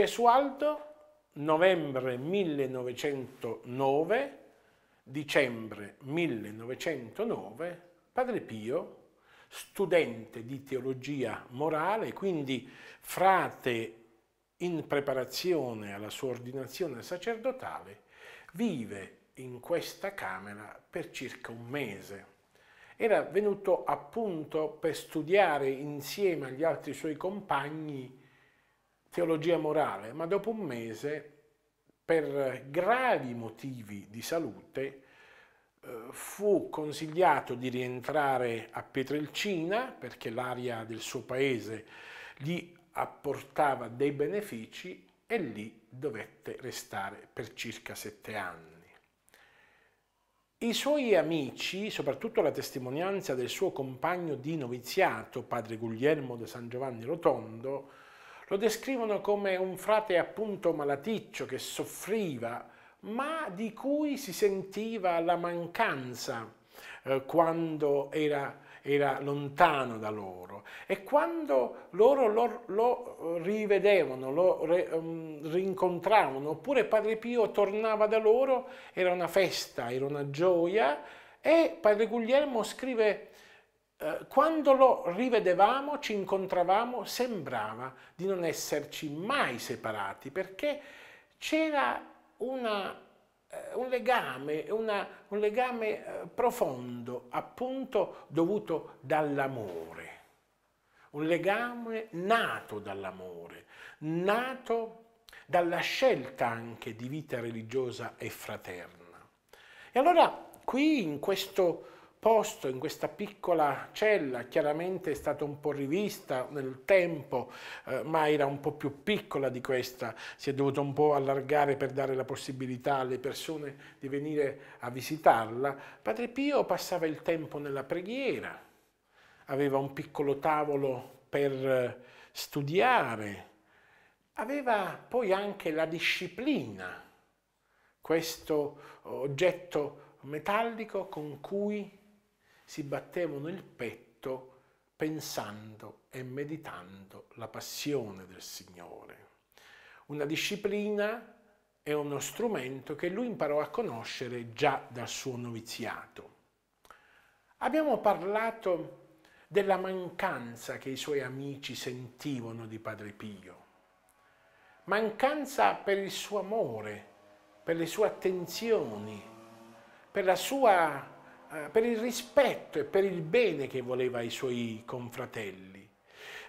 Gesualdo, novembre 1909, dicembre 1909, Padre Pio, studente di teologia morale, quindi frate in preparazione alla sua ordinazione sacerdotale, vive in questa camera per circa un mese. Era venuto appunto per studiare insieme agli altri suoi compagni teologia morale, ma dopo un mese, per gravi motivi di salute, eh, fu consigliato di rientrare a Pietrelcina perché l'aria del suo paese gli apportava dei benefici e lì dovette restare per circa sette anni. I suoi amici, soprattutto la testimonianza del suo compagno di noviziato, padre Guglielmo de San Giovanni Rotondo, lo descrivono come un frate appunto malaticcio che soffriva, ma di cui si sentiva la mancanza eh, quando era, era, lontano da loro. E quando loro lo, lo rivedevano, lo re, um, rincontravano, oppure Padre Pio tornava da loro, era una festa, era una gioia, e Padre Guglielmo scrive eh, quando lo rivedevamo, ci incontravamo, sembrava di non esserci mai separati perché c'era una eh, un legame, una, un legame, eh, profondo, appunto dovuto dall'amore, un legame nato dall'amore, nato dalla scelta anche di vita religiosa e fraterna. E allora qui in questo posto, in questa piccola cella, chiaramente è stata un po' rivista nel tempo, eh, ma era un po' più piccola di questa, si è dovuto un po' allargare per dare la possibilità alle persone di venire a visitarla. Padre Pio passava il tempo nella preghiera, aveva un piccolo tavolo per eh, studiare, aveva poi anche la disciplina, questo oggetto metallico con cui si battevano il petto pensando e meditando la passione del Signore. Una disciplina è uno strumento che lui imparò a conoscere già dal suo noviziato. Abbiamo parlato della mancanza che i suoi amici sentivano di Padre Pio, mancanza per il suo amore, per le sue attenzioni, per la sua eh, per il rispetto e per il bene che voleva ai suoi confratelli.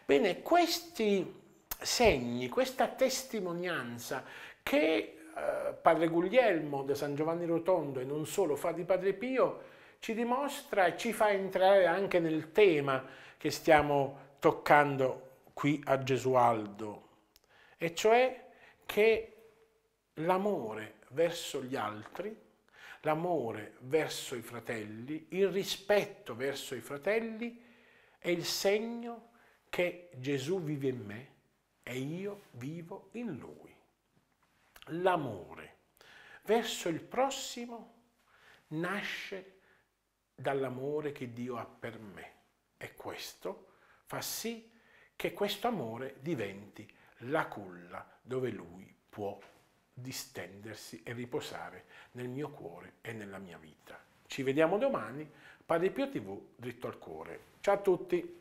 Bene, questi segni, questa testimonianza che eh, Padre Guglielmo da San Giovanni Rotondo e non solo fa di Padre Pio, ci dimostra e ci fa entrare anche nel tema che stiamo toccando qui a Gesualdo, e cioè che l'amore verso gli altri L'amore verso i fratelli, il rispetto verso i fratelli è il segno che Gesù vive in me e io vivo in lui. L'amore verso il prossimo nasce dall'amore che Dio ha per me e questo fa sì che questo amore diventi la culla dove lui può distendersi e riposare nel mio cuore e nella mia vita. Ci vediamo domani, Padre Più TV, dritto al cuore. Ciao a tutti!